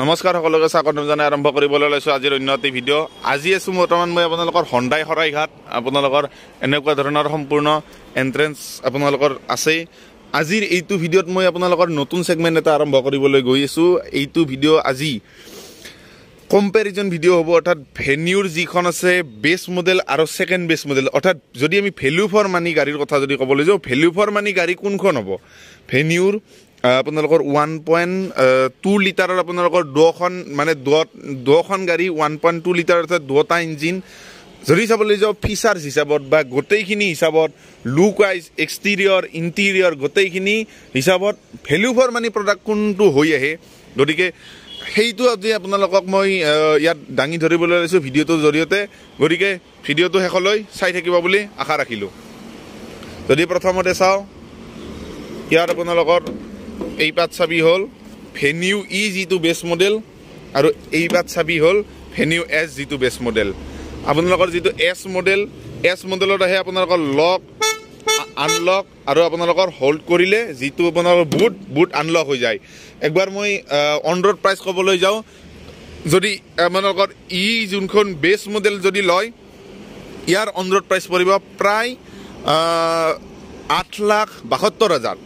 নমস্কাৰ সকলোকে স্বাগতম জনাই আৰম্ভ কৰিবলৈ লৈছোঁ আজিৰ অন্য এটি ভিডিঅ' আজি আছোঁ বৰ্তমান মই আপোনালোকৰ হণ্ডাই শৰাইঘাট আপোনালোকৰ এনেকুৱা ধৰণৰ সম্পূৰ্ণ এণ্ট্ৰেঞ্চ আপোনালোকৰ আছেই আজিৰ এইটো ভিডিঅ'ত মই আপোনালোকৰ নতুন চেগমেণ্ট এটা আৰম্ভ কৰিবলৈ গৈ আছোঁ এইটো ভিডিঅ' আজি কম্পেৰিজন ভিডিঅ' হ'ব অৰ্থাৎ ভেনিউৰ যিখন আছে বেষ্ট মডেল আৰু ছেকেণ্ড বেষ্ট মডেল অৰ্থাৎ যদি আমি ভেলিউ ফৰ মানি গাড়ীৰ কথা যদি ক'বলৈ যাওঁ ভেলিউ ফৰ মানি গাড়ী কোনখন হ'ব ভেনিউৰ আপোনালোকৰ ওৱান পইণ্ট টু লিটাৰৰ আপোনালোকৰ দুখন মানে দুখন গাড়ী ওৱান পইণ্ট টু লিটাৰ অৰ্থাৎ দুটা ইঞ্জিন যদি চাবলৈ যাওঁ ফিচাৰ্ছ হিচাপত বা গোটেইখিনি হিচাপত লুক ৱাইজ এক্সটেৰিয়ৰ ইণ্টেৰিয়ৰ গোটেইখিনি হিচাপত ভেলু ফৰ মানি প্ৰডাক্ট কোনটো হৈ আহে গতিকে সেইটো আজি আপোনালোকক মই ইয়াত দাঙি ধৰিবলৈ লৈছোঁ ভিডিঅ'টোৰ জৰিয়তে গতিকে ভিডিঅ'টো শেষলৈ চাই থাকিব বুলি আশা ৰাখিলোঁ যদি প্ৰথমতে চাওঁ ইয়াত আপোনালোকৰ এই পাত চাবি হ'ল ভেনিউ ই e যিটো বেষ্ট মডেল আৰু এই পাত চাবি হ'ল ভেনিউ এছ যিটো বেষ্ট মডেল আপোনালোকৰ যিটো এছ মডেল এছ মডেলত আহে আপোনালোকৰ লক আনলক আৰু আপোনালোকৰ হ'ল্ড কৰিলে যিটো আপোনালোকৰ বুট বুট আনলক হৈ যায় একবাৰ মই অন ৰোড প্ৰাইচ ক'বলৈ যাওঁ যদি আপোনালোকৰ ই e যোনখন বেষ্ট মডেল যদি লয় ইয়াৰ অন ৰোড প্ৰাইচ পৰিব প্ৰায় আঠ লাখ বাসত্তৰ হাজাৰ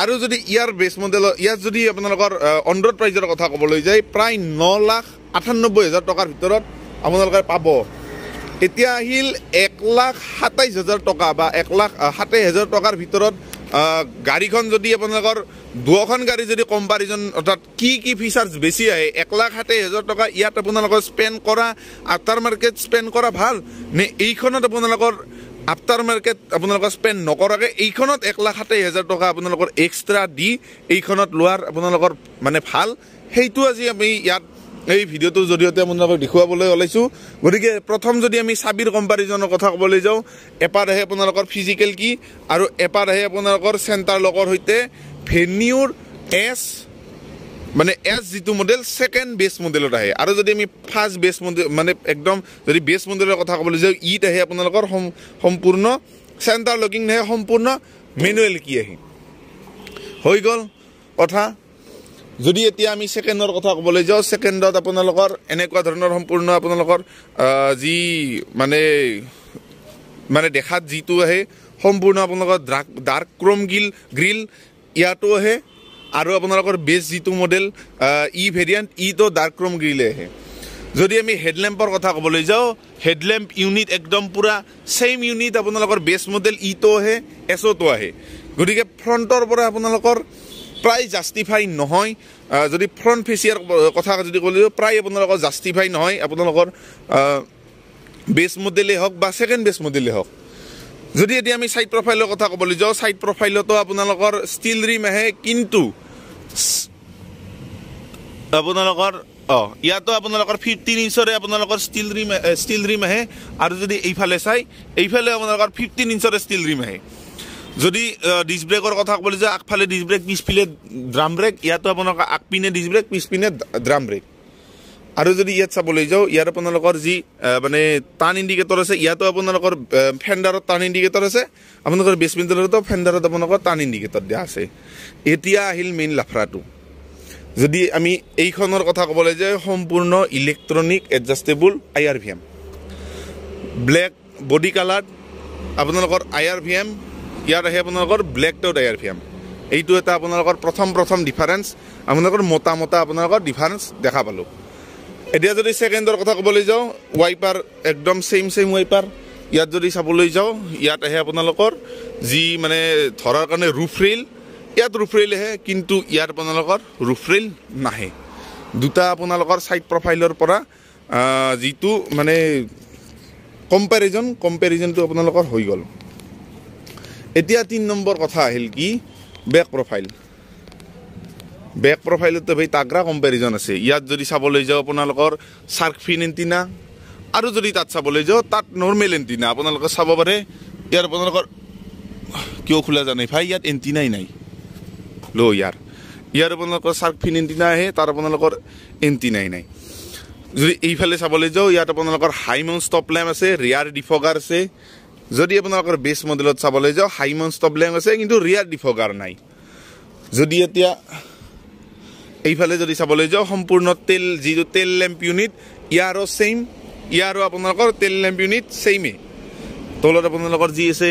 আৰু যদি ইয়াৰ বেছ মডেলৰ ইয়াত যদি আপোনালোকৰ অনৰোড প্ৰাইজৰ কথা ক'বলৈ যায় প্ৰায় ন লাখ আঠান্নব্বৈ হাজাৰ টকাৰ ভিতৰত আপোনালোকে পাব এতিয়া আহিল এক লাখ সাতাইছ হাজাৰ টকা বা এক লাখ সাতাইছ হাজাৰ টকাৰ ভিতৰত গাড়ীখন যদি আপোনালোকৰ দুখন গাড়ী যদি কম্পাৰিজন অৰ্থাৎ কি কি ফিচাৰ্ছ বেছি আহে এক লাখ সাতাইছ হাজাৰ টকা ইয়াত আপোনালোকৰ স্পেণ্ড কৰা আফটাৰ মাৰ্কেট স্পেণ্ড কৰা ভাল নে এইখনত আপোনালোকৰ আফটাৰ মাৰ্কেট আপোনালোকৰ স্পেণ্ড নকৰাকৈ এইখনত এক লাখ সাতাইছ হাজাৰ টকা আপোনালোকৰ এক্সট্ৰা দি এইখনত লোৱাৰ আপোনালোকৰ মানে ভাল সেইটো আজি আমি ইয়াত এই ভিডিঅ'টোৰ জৰিয়তে আপোনালোকক দেখুৱাবলৈ ওলাইছোঁ গতিকে প্ৰথম যদি আমি চাবিৰ কম্পেৰিজনৰ কথা ক'বলৈ যাওঁ এপাৰ আহে আপোনালোকৰ ফিজিকেল কি আৰু এপাৰ আহে আপোনালোকৰ চেণ্টাৰ লকৰ সৈতে ভেনিউৰ এছ মানে এছ যিটো মডেল ছেকেণ্ড বেষ্ট মডেলত আহে আৰু যদি আমি ফাৰ্ষ্ট বেষ্ট মডেল মানে একদম যদি বেষ্ট মডেলৰ কথা ক'বলৈ যাওঁ ইত আহে আপোনালোকৰ সম সম্পূৰ্ণ চেণ্টাৰ লকিং নাহে সম্পূৰ্ণ মেনুৱেল কি আহে হৈ গ'ল কথা যদি এতিয়া আমি ছেকেণ্ডৰ কথা ক'বলৈ যাওঁ ছেকেণ্ডত আপোনালোকৰ এনেকুৱা ধৰণৰ সম্পূৰ্ণ আপোনালোকৰ যি মানে মানে দেখাত যিটো আহে সম্পূৰ্ণ আপোনালোকৰ ড্ৰাক ডাৰ্ক ক্ৰম গিল গ্ৰিল ইয়াতো আহে আৰু আপোনালোকৰ বেষ্ট যিটো মডেল ই ভেৰিয়েণ্ট ইটো ডাৰ্ক ক্ৰম গিৰিলে আহে যদি আমি হেডলেম্পৰ কথা ক'বলৈ যাওঁ হেডলেম্প ইউনিট একদম পূৰা ছেইম ইউনিট আপোনালোকৰ বেছ মডেল ইটো আহে এছটো আহে গতিকে ফ্ৰণ্টৰ পৰা আপোনালোকৰ প্ৰায় জাষ্টিফাই নহয় যদি ফ্ৰণ্ট ফেচিয়াৰ কথা যদি ক'বলৈ যাওঁ প্ৰায় আপোনালোকৰ জাষ্টিফাই নহয় আপোনালোকৰ বেষ্ট মডেলেই হওক বা ছেকেণ্ড বেষ্ট মডেলেই হওক যদি এতিয়া আমি ছাইড প্ৰফাইলৰ কথা ক'বলৈ যাওঁ ছাইড প্ৰফাইলতো আপোনালোকৰ ষ্টীল ৰিম আহে কিন্তু আপোনালোকৰ অঁ ইয়াতো আপোনালোকৰ ফিফটিন ইঞ্চৰে আপোনালোকৰ ষ্টীল ৰিম ষ্টীল ৰিম আহে আৰু যদি এইফালে চাই এইফালে আপোনালোকৰ ফিফটিন ইঞ্চৰে ষ্টীল ৰিম আহে যদি ডিচ ব্ৰেকৰ কথা ক'বলৈ যাওঁ আগফালে ডিচ ব্ৰেক পিছপিনে ড্ৰাম ব্ৰেক ইয়াতো আপোনালোকৰ আগপিনে ডিছ ব্ৰেক পিছপিনে ড্ৰাম ব্ৰেক আৰু যদি ইয়াত চাবলৈ যাওঁ ইয়াত আপোনালোকৰ যি মানে টান ইণ্ডিকেটৰ আছে ইয়াতো আপোনালোকৰ ফেণ্ডাৰত টান ইণ্ডিকেটৰ আছে আপোনালোকৰ বেচমিণ্টলতো ফেণ্ডাৰত আপোনালোকৰ টান ইণ্ডিকেটৰ দিয়া আছে এতিয়া আহিল মেইন লাফৰাটো যদি আমি এইখনৰ কথা ক'বলৈ যায় সম্পূৰ্ণ electronic adjustable I R V M black body colour আপোনালোকৰ আই আৰ ভি এম ইয়াত আহে আপোনালোকৰ ব্লেক টাউট আই আৰ ভি এম এইটো এটা আপোনালোকৰ প্ৰথম প্ৰথম ডিফাৰেঞ্চ আপোনালোকৰ মোটা মোটা আপোনালোকৰ ডিফাৰেঞ্চ দেখা পালোঁ এতিয়া যদি ছেকেণ্ডৰ কথা ক'বলৈ যাওঁ ৱাইপাৰ একদম ছেইম ছেইম ৱাইপাৰ ইয়াত যদি চাবলৈ যাওঁ ইয়াত আহে আপোনালোকৰ যি মানে ধৰাৰ কাৰণে ৰুফ ৰেইল ইয়াত ৰুফ ৰেইল আহে কিন্তু ইয়াত আপোনালোকৰ ৰুফ ৰেইল নাহে দুটা আপোনালোকৰ ছাইড প্ৰফাইলৰ পৰা যিটো মানে কম্পেৰিজন কম্পেৰিজনটো আপোনালোকৰ হৈ গ'ল এতিয়া তিনি নম্বৰ কথা আহিল কি বেক প্ৰফাইল বেক প্ৰফাইলতো ভাই তাগ্ৰা কম্পেৰিজন আছে ইয়াত যদি চাবলৈ যাওঁ আপোনালোকৰ চাৰ্কফিন এণ্টিনা আৰু যদি তাত চাবলৈ যাওঁ তাত নৰ্মেল এণ্টিনা আপোনালোকে চাব পাৰে ইয়াৰ আপোনালোকৰ কিয় খোলা জানে ভাই ইয়াত এণ্টিনাই নাই ল ইয়াৰ ইয়াৰ আপোনালোকৰ চাৰ্ক ফিন এণ্টিনা আহে তাৰ আপোনালোকৰ এণ্টিনাই নাই যদি এইফালে চাবলৈ যাওঁ ইয়াত আপোনালোকৰ হাইমন ষ্টপ লেম্প আছে ৰিয়াৰ ডিফগাৰ আছে যদি আপোনালোকৰ বেছ মডেলত চাবলৈ যাওঁ হাইমন ষ্টপ লেম্প আছে কিন্তু ৰিয়াৰ ডিফগাৰ নাই যদি এতিয়া এইফালে যদি চাবলৈ যাওঁ সম্পূৰ্ণ তেল যিটো তেল লেম্প ইউনিট ইয়াৰো ছেইম ইয়াৰো আপোনালোকৰ তেল লেম্প ইউনিট ছেইমেই তলত আপোনালোকৰ যি আছে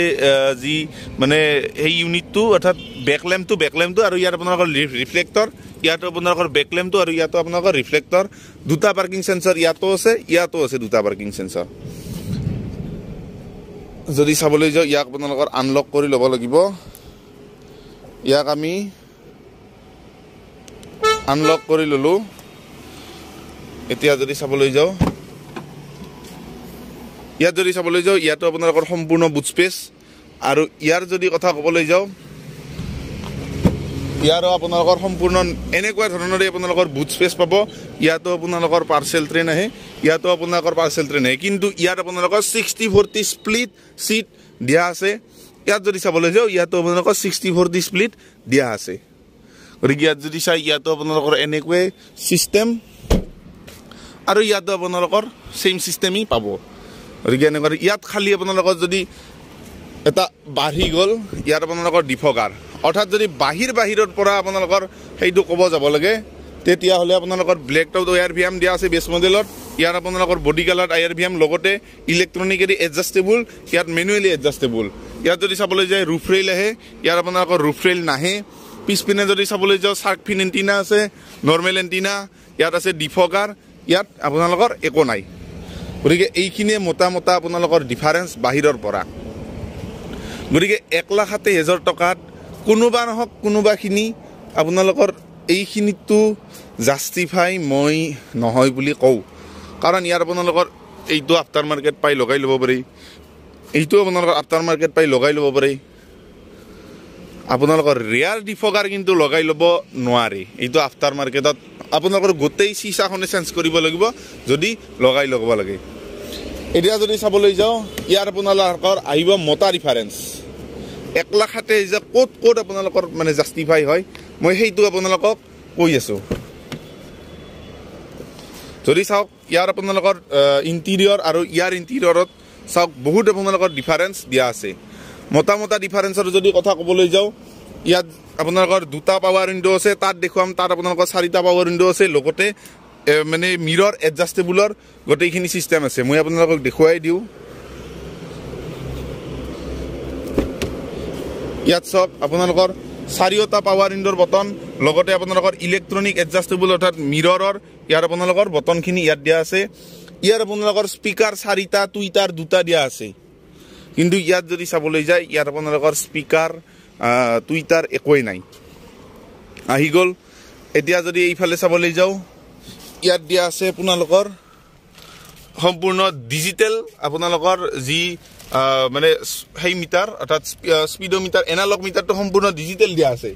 যি মানে সেই ইউনিটটো অৰ্থাৎ বেক লেম্পটো বেক লেম্পটো আৰু ইয়াত আপোনালোকৰ ৰিফ্লেক্টৰ ইয়াতো আপোনালোকৰ বেক লেম্পটো আৰু ইয়াতো আপোনালোকৰ ৰিফ্লেক্টৰ দুটা পাৰ্কিং চেঞ্চাৰ ইয়াতো আছে ইয়াতো আছে দুটা পাৰ্কিং চেঞ্চাৰ যদি চাবলৈ যাওঁ ইয়াক আপোনালোকৰ আনলক কৰি ল'ব লাগিব ইয়াক আমি আনলক কৰি ললোঁ এতিয়া যদি চাবলৈ যাওঁ ইয়াত যদি চাবলৈ যাওঁ ইয়াতো আপোনালোকৰ সম্পূৰ্ণ বুট স্পেচ আৰু ইয়াৰ যদি কথা ক'বলৈ যাওঁ ইয়াৰো আপোনালোকৰ সম্পূৰ্ণ এনেকুৱা ধৰণৰে আপোনালোকৰ বুট স্পেচ পাব ইয়াতো আপোনালোকৰ পাৰ্চেল ট্ৰেইন আহে ইয়াতো আপোনালোকৰ পাৰ্চেল ট্ৰেইন আহে কিন্তু ইয়াত আপোনালোকৰ ছিক্সটি ফৰ্টি স্প্লিট ছিট দিয়া আছে ইয়াত যদি চাবলৈ যাওঁ ইয়াতো আপোনালোকৰ ছিক্সটি ফৰ্টি স্প্লিট দিয়া আছে গতিকে ইয়াত যদি চাই ইয়াতো আপোনালোকৰ এনেকুৱাই ছিষ্টেম আৰু ইয়াতো আপোনালোকৰ ছেইম ছিষ্টেমেই পাব গতিকে এনেকুৱা ইয়াত খালী আপোনালোকৰ যদি এটা বাঢ়ি গ'ল ইয়াত আপোনালোকৰ ডিফকাৰ অৰ্থাৎ যদি বাহিৰ বাহিৰৰ পৰা আপোনালোকৰ সেইটো ক'ব যাব লাগে তেতিয়াহ'লে আপোনালোকৰ ব্লেক আৰ ভি এম দিয়া আছে বেছ মডেলত ইয়াৰ আপোনালোকৰ বডি কালাৰ ভি এম লগতে ইলেক্ট্ৰনিকেলি এডজাষ্টেবল ইয়াত মেনুৱেলি এডজাষ্টেবল ইয়াত যদি চাবলৈ যায় ৰুফ ৰেইল আহে ইয়াৰ আপোনালোকৰ ৰুফ ৰেইল নাহে পিছপিনে যদি চাবলৈ যাওঁ চাৰ্ক ফিন এণ্টিনা আছে নৰ্মেল এণ্টিনা ইয়াত আছে ডিফকাৰ ইয়াত আপোনালোকৰ একো নাই গতিকে এইখিনিয়ে মোটা মোটা আপোনালোকৰ ডিফাৰেঞ্চ বাহিৰৰ পৰা গতিকে এক লাখ ষাঠি হেজাৰ টকাত কোনোবা নহওক কোনোবাখিনি আপোনালোকৰ এইখিনিতো জাষ্টিফাই মই নহয় বুলি কওঁ কাৰণ ইয়াৰ আপোনালোকৰ এইটো আফটাৰ মাৰ্কেট পাই লগাই ল'ব পাৰি এইটো আপোনালোকৰ আফটাৰ মাৰ্কেট পাই লগাই ল'ব পাৰি আপোনালোকৰ ৰেয়াৰ ডিফকাৰ কিন্তু লগাই ল'ব নোৱাৰি এইটো আফটাৰ মাৰ্কেটত আপোনালোকৰ গোটেই চিচাখনে চেঞ্জ কৰিব লাগিব যদি লগাই ল'ব লাগে এতিয়া যদি চাবলৈ যাওঁ ইয়াৰ আপোনালোকৰ আহিব মতা ৰিফাৰেঞ্চ লাখ ষাঠি হাজাৰ ক'ত ক'ত আপোনালোকৰ মানে জাষ্টিফাই হয় মই সেইটো আপোনালোকক কৈ আছোঁ যদি চাওক ইয়াৰ আপোনালোকৰ ইণ্টেৰিয়ৰ আৰু ইয়াৰ ইণ্টেৰিয়ৰত চাওক বহুত আপোনালোকৰ ডিফাৰেঞ্চ দিয়া আছে মোটা মোটা ডিফাৰেঞ্চৰ যদি কথা ক'বলৈ যাওঁ ইয়াত আপোনালোকৰ দুটা পাৱাৰ উইণ্ড' আছে তাত দেখুৱাম তাত আপোনালোকৰ চাৰিটা পাৱাৰ উইণ্ড' আছে লগতে মানে মিৰৰ এডজাষ্টেবলৰ গোটেইখিনি ছিষ্টেম আছে মই আপোনালোকক দেখুৱাই দিওঁ ইয়াত চাওক আপোনালোকৰ চাৰিওটা পাৱাৰ উইণ্ড'ৰ বটন লগতে আপোনালোকৰ ইলেক্ট্ৰনিক এডজাষ্টেবল অৰ্থাৎ মিৰৰৰ ইয়াৰ আপোনালোকৰ বটনখিনি ইয়াত দিয়া আছে ইয়াৰ আপোনালোকৰ স্পীকাৰ চাৰিটা টুইটাৰ দুটা দিয়া আছে কিন্তু ইয়াত যদি চাবলৈ যায় ইয়াত আপোনালোকৰ স্পীকাৰ টুইটাৰ একোৱেই নাই আহি গ'ল এতিয়া যদি এইফালে চাবলৈ যাওঁ ইয়াত দিয়া আছে আপোনালোকৰ সম্পূৰ্ণ ডিজিটেল আপোনালোকৰ যি মানে সেই মিটাৰ অৰ্থাৎ স্পীডৰ মিটাৰ এনালগ মিটাৰটো সম্পূৰ্ণ ডিজিটেল দিয়া আছে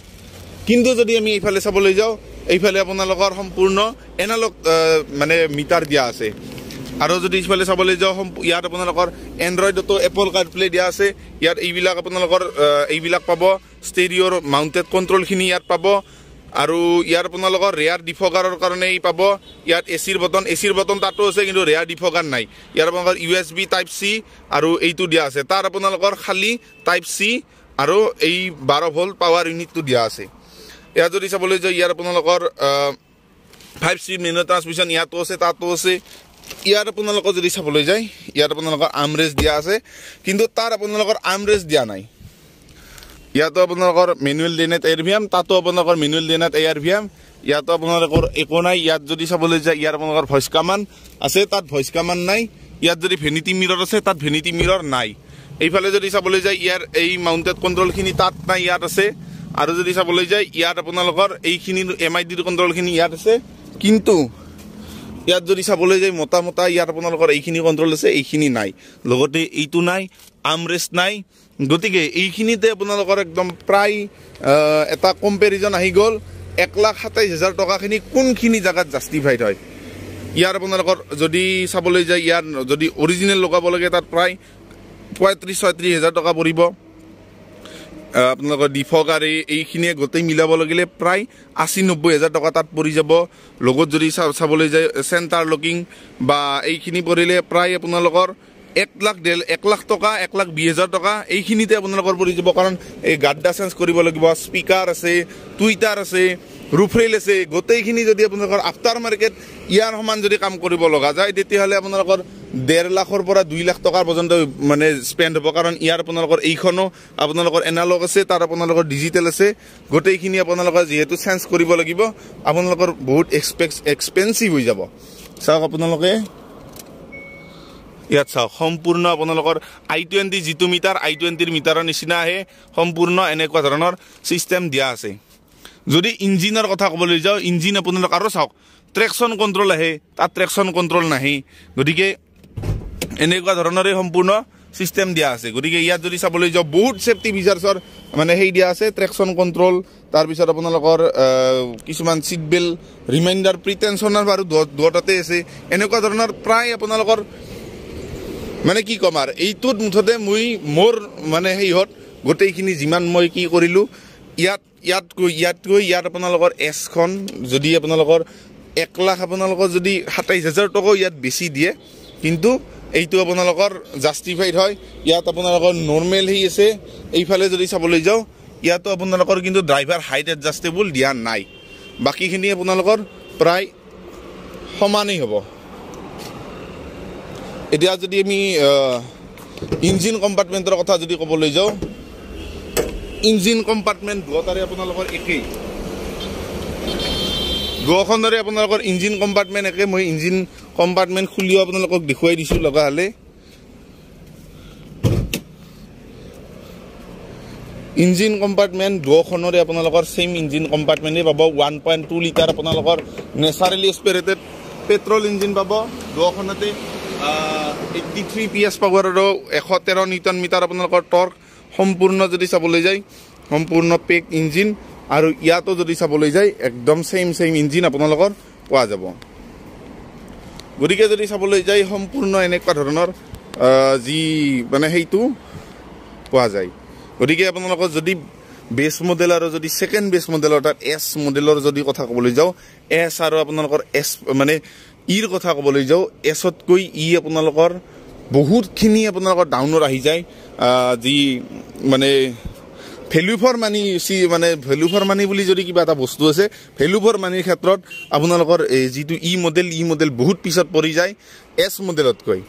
কিন্তু যদি আমি এইফালে চাবলৈ যাওঁ এইফালে আপোনালোকৰ সম্পূৰ্ণ এনালগ মানে মিটাৰ দিয়া আছে আৰু যদি ইফালে চাবলৈ যাওঁ ইয়াত আপোনালোকৰ এণ্ড্ৰইডতো এপল কাৰ্ড প্লে দিয়া আছে ইয়াত এইবিলাক আপোনালোকৰ এইবিলাক পাব ষ্টেডিঅ'ৰ মাউণ্টেড কণ্ট্ৰলখিনি ইয়াত পাব আৰু ইয়াৰ আপোনালোকৰ ৰেয়াৰ ডিফগাৰৰ কাৰণে ই পাব ইয়াত এ চিৰ বটন এ চিৰ বটন তাতো আছে কিন্তু ৰেয়াৰ ডিফগাৰ নাই ইয়াৰ আপোনালোকৰ U S B type C আৰু এইটো দিয়া আছে তাৰ আপোনালোকৰ খালী টাইপ চি আৰু এই বাৰ ভল্ট পাৱাৰ ইউনিটটো দিয়া আছে ইয়াত যদি চাবলৈ যাওঁ ইয়াৰ আপোনালোকৰ ফাইভ চি মেন ট্ৰান্সমিশ্যন ইয়াতো আছে তাতো আছে ইয়াত আপোনালোকৰ যদি চাবলৈ যায় ইয়াত আপোনালোকৰ আমৰেজ দিয়া আছে কিন্তু তাত আপোনালোকৰ আমৰেজ দিয়া নাই ইয়াতো আপোনালোকৰ মেনুৱেল ডেনেট এয়াৰ ভিয়াম তাতো আপোনালোকৰ মেনুৱেল ডেনেট এয়াৰ ভিয়াম ইয়াতো আপোনালোকৰ একো নাই ইয়াত যদি চাবলৈ যায় ইয়াৰ আপোনালোকৰ ভইচ কামান আছে তাত ভইচ কামান নাই ইয়াত যদি ভেনিটি মিৰৰ আছে তাত ভেনিটি মিৰৰ নাই এইফালে যদি চাবলৈ যায় ইয়াৰ এই মাউণ্টেড কণ্ট্ৰলখিনি তাত নাই ইয়াত আছে আৰু যদি চাবলৈ যায় ইয়াত আপোনালোকৰ এইখিনি এম আই ডিৰ কণ্ট্ৰলখিনি ইয়াত আছে কিন্তু ইয়াত যদি চাবলৈ যায় মোটা মোটা ইয়াত আপোনালোকৰ এইখিনি কণ্ট্ৰল আছে এইখিনি নাই লগতে এইটো নাই আমৰেষ্ট নাই গতিকে এইখিনিতে আপোনালোকৰ একদম প্ৰায় এটা কম্পেৰিজন আহি গ'ল এক লাখ সাতাইছ হাজাৰ টকাখিনি কোনখিনি জেগাত জাষ্টিফাইড হয় ইয়াৰ আপোনালোকৰ যদি চাবলৈ যায় ইয়াৰ যদি অৰিজিনেল লগাব লাগে তাত প্ৰায় পঁয়ত্ৰিছ ছয়ত্ৰিছ হাজাৰ টকা পৰিব আপোনালোকৰ ডিফক আৰু এইখিনিয়ে গোটেই মিলাব লাগিলে প্ৰায় আশী নব্বৈ হাজাৰ টকা তাত পৰি যাব লগত যদি চাবলৈ যায় চেণ্টাৰ লকিং বা এইখিনি পৰিলে প্ৰায় আপোনালোকৰ এক লাখ ডেৰ এক লাখ টকা এক লাখ বিছ হাজাৰ টকা এইখিনিতে আপোনালোকৰ পৰি যাব কাৰণ এই গাড্ডা চেঞ্জ কৰিব লাগিব স্পীকাৰ আছে টুইটাৰ আছে ৰুফ্ৰেইল আছে গোটেইখিনি যদি আপোনালোকৰ আফটাৰ মাৰ্কেট ইয়াৰ সমান যদি কাম কৰিব লগা যায় তেতিয়াহ'লে আপোনালোকৰ ডেৰ লাখৰ পৰা দুই লাখ টকাৰ পৰ্যন্ত মানে স্পেণ্ড হ'ব কাৰণ ইয়াৰ আপোনালোকৰ এইখনো আপোনালোকৰ এনালগ আছে তাৰ আপোনালোকৰ ডিজিটেল আছে গোটেইখিনি আপোনালোকৰ যিহেতু চেঞ্জ কৰিব লাগিব আপোনালোকৰ বহুত এক্সপেক্স এক্সপেঞ্চিভ হৈ যাব চাওক আপোনালোকে ইয়াত চাওক সম্পূৰ্ণ আপোনালোকৰ আই টুৱেণ্টি যিটো মিটাৰ আই টুৱেণ্টিৰ মিটাৰৰ নিচিনা আহে সম্পূৰ্ণ এনেকুৱা ধৰণৰ ছিষ্টেম দিয়া আছে যদি ইঞ্জিনৰ কথা ক'বলৈ যাওঁ ইঞ্জিন আপোনালোক আৰু চাওক ট্ৰেকশ্যন কণ্ট্ৰল আহে তাত ট্ৰেকশ্যন কণ্ট্ৰল নাহেই গতিকে এনেকুৱা ধৰণৰে সম্পূৰ্ণ ছিষ্টেম দিয়া আছে গতিকে ইয়াত যদি চাবলৈ যাওঁ বহুত ছেফটি ফিচাৰ্ছৰ মানে সেই দিয়া আছে ট্ৰেকশ্যন কণ্ট্ৰল তাৰপিছত আপোনালোকৰ কিছুমান ছিট বেল্ট ৰিমাইণ্ডাৰ প্ৰিটেনশ্যনৰ বাৰু দুটাতে আছে এনেকুৱা ধৰণৰ প্ৰায় আপোনালোকৰ মানে কি ক'ম আৰু এইটোত মুঠতে মই মোৰ মানে সেইহত গোটেইখিনি যিমান মই কি কৰিলোঁ ইয়াত ইয়াতকৈ ইয়াতকৈ ইয়াত আপোনালোকৰ এছখন যদি আপোনালোকৰ এক লাখ আপোনালোকৰ যদি সাতাইছ হাজাৰ টকাও ইয়াত বেছি দিয়ে কিন্তু এইটো আপোনালোকৰ জাষ্টিফাইড হয় ইয়াত আপোনালোকৰ নৰ্মেল হৈ আছে এইফালে যদি চাবলৈ যাওঁ ইয়াতো আপোনালোকৰ কিন্তু ড্ৰাইভাৰ হাইট এডজাষ্টেবল দিয়া নাই বাকীখিনি আপোনালোকৰ প্ৰায় সমানেই হ'ব এতিয়া যদি আমি ইঞ্জিন কম্পাৰ্টমেণ্টৰ কথা যদি ক'বলৈ যাওঁ ইঞ্জিন কম্পাৰ্টমেণ্ট দুয়োটাৰে আপোনালোকৰ একেই দুয়োখনৰে আপোনালোকৰ ইঞ্জিন কম্পাৰ্টমেণ্ট একে মই ইঞ্জিন কম্পাৰ্টমেণ্ট খুলিও আপোনালোকক দেখুৱাই দিছোঁ লগা হ'লে ইঞ্জিন কম্পাৰ্টমেণ্ট দুখনৰে আপোনালোকৰ ছেইম ইঞ্জিন কম্পাৰ্টমেণ্টেই পাব ওৱান পইণ্ট টু লিটাৰ আপোনালোকৰ নেচাৰেলি স্পেৰেটেড পেট্ৰল ইঞ্জিন পাব দুখনতে এইটি থ্ৰী পি এছ পাৱাৰৰো এশ তেৰ নিউটন মিটাৰ আপোনালোকৰ টৰ্ক সম্পূৰ্ণ যদি চাবলৈ যায় সম্পূৰ্ণ পেক ইঞ্জিন আৰু ইয়াতো যদি চাবলৈ যায় একদম ছেইম ছেইম ইঞ্জিন আপোনালোকৰ পোৱা যাব গতিকে যদি চাবলৈ যায় সম্পূৰ্ণ এনেকুৱা ধৰণৰ যি মানে সেইটো পোৱা যায় গতিকে আপোনালোকৰ যদি বেষ্ট মডেল আৰু যদি ছেকেণ্ড বেষ্ট মডেল অৰ্থাৎ এছ মডেলৰ যদি কথা ক'বলৈ যাওঁ এছ আৰু আপোনালোকৰ এছ মানে ইৰ e কথা ক'বলৈ যাওঁ এছতকৈ ই e আপোনালোকৰ বহুতখিনি আপোনালোকৰ ডাউনত আহি যায় যি মানে ভেলু ফৰ মানি চি মানে ভেলু ফৰ মানি বুলি যদি কিবা এটা বস্তু আছে ভেলু ফৰ মানিৰ ক্ষেত্ৰত আপোনালোকৰ এই যিটো ই মডেল ই মডেল বহুত পিছত পৰি যায় এছ মডেলতকৈ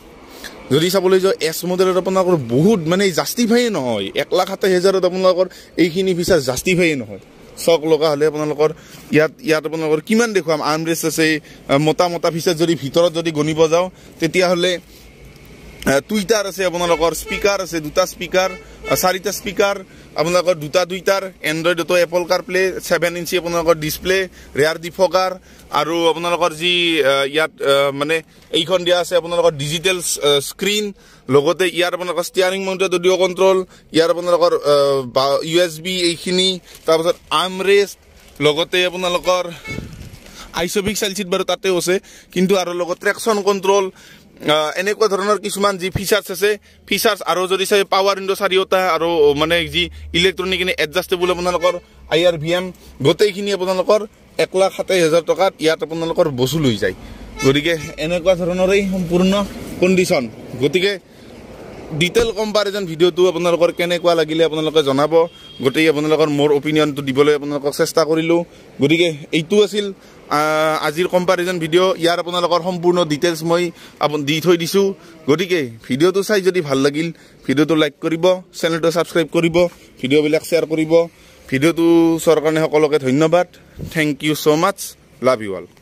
যদি চাবলৈ যাওঁ এছ মডেলত আপোনালোকৰ বহুত মানে জাষ্টিফাই নহয় এক লাখ সাতাইছ হেজাৰত আপোনালোকৰ এইখিনি ফিচাৰ জাষ্টিফাই নহয় চক লগা হ'লে আপোনালোকৰ ইয়াত ইয়াত আপোনালোকৰ কিমান দেখুৱাম আৰ্মৰেষ্ট আছে মোটা মোটা ফিচাৰ যদি ভিতৰত যদি গণিব যাওঁ তেতিয়াহ'লে টুইটাৰ আছে আপোনালোকৰ স্পীকাৰ আছে দুটা স্পীকাৰ চাৰিটা স্পীকাৰ আপোনালোকৰ দুটা দুইটাৰ এণ্ড্ৰইডতো Apple car play seven inch আপোনালোকৰ ডিছপ্লে ৰেয়াৰ ডিফকাৰ আৰু আপোনালোকৰ যি ইয়াত মানে এইখন দিয়া আছে আপোনালোকৰ ডিজিটেল স্ক্ৰীণ লগতে ইয়াৰ আপোনালোকৰ ষ্টিয়াৰিং মাউণ্টেড অডিঅ' কণ্ট্ৰল ইয়াৰ আপোনালোকৰ ইউ এছ বি এইখিনি তাৰপাছত আৰ্ম ৰেষ্ট লগতে আপোনালোকৰ আইছবিক চিট বাৰু তাতেও আছে কিন্তু আৰু লগত ট্ৰেকশ্যন কণ্ট্ৰল এনেকুৱা ধৰণৰ কিছুমান যি ফিচাৰ্চ আছে ফিচাৰ্চ আৰু যদি চাই পাৱাৰ উইণ্ড' চাৰিওটা আৰু মানে যি ইলেক্ট্ৰনিক এনে এডজাষ্টেবল আপোনালোকৰ আই আৰ ভি এম গোটেইখিনি আপোনালোকৰ এক লাখ সাতাইছ হাজাৰ টকাত ইয়াত আপোনালোকৰ বচুল হৈ যায় গতিকে এনেকুৱা ধৰণৰেই সম্পূৰ্ণ কণ্ডিশ্যন গতিকে ডিটেইল কম্পাৰিজন ভিডিঅ'টো আপোনালোকৰ কেনেকুৱা লাগিলে আপোনালোকে জনাব গতিকে আপোনালোকৰ মোৰ অপিনিয়নটো দিবলৈ আপোনালোকক চেষ্টা কৰিলোঁ গতিকে এইটো আছিল আজিৰ কম্পেৰিজন ভিডিঅ' ইয়াৰ আপোনালোকৰ সম্পূৰ্ণ ডিটেইলছ মই আপুনি দি থৈ দিছোঁ গতিকে ভিডিঅ'টো চাই যদি ভাল লাগিল ভিডিঅ'টো লাইক কৰিব চেনেলটো ছাবস্ক্ৰাইব কৰিব ভিডিঅ'বিলাক শ্বেয়াৰ কৰিব ভিডিঅ'টো চোৱাৰ সকলোকে ধন্যবাদ thank you so' much love you all